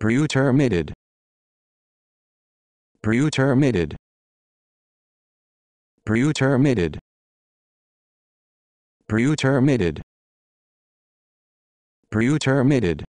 Pretermitted. Pretermitted. Pretermitted. Pretermitted. Pretermitted.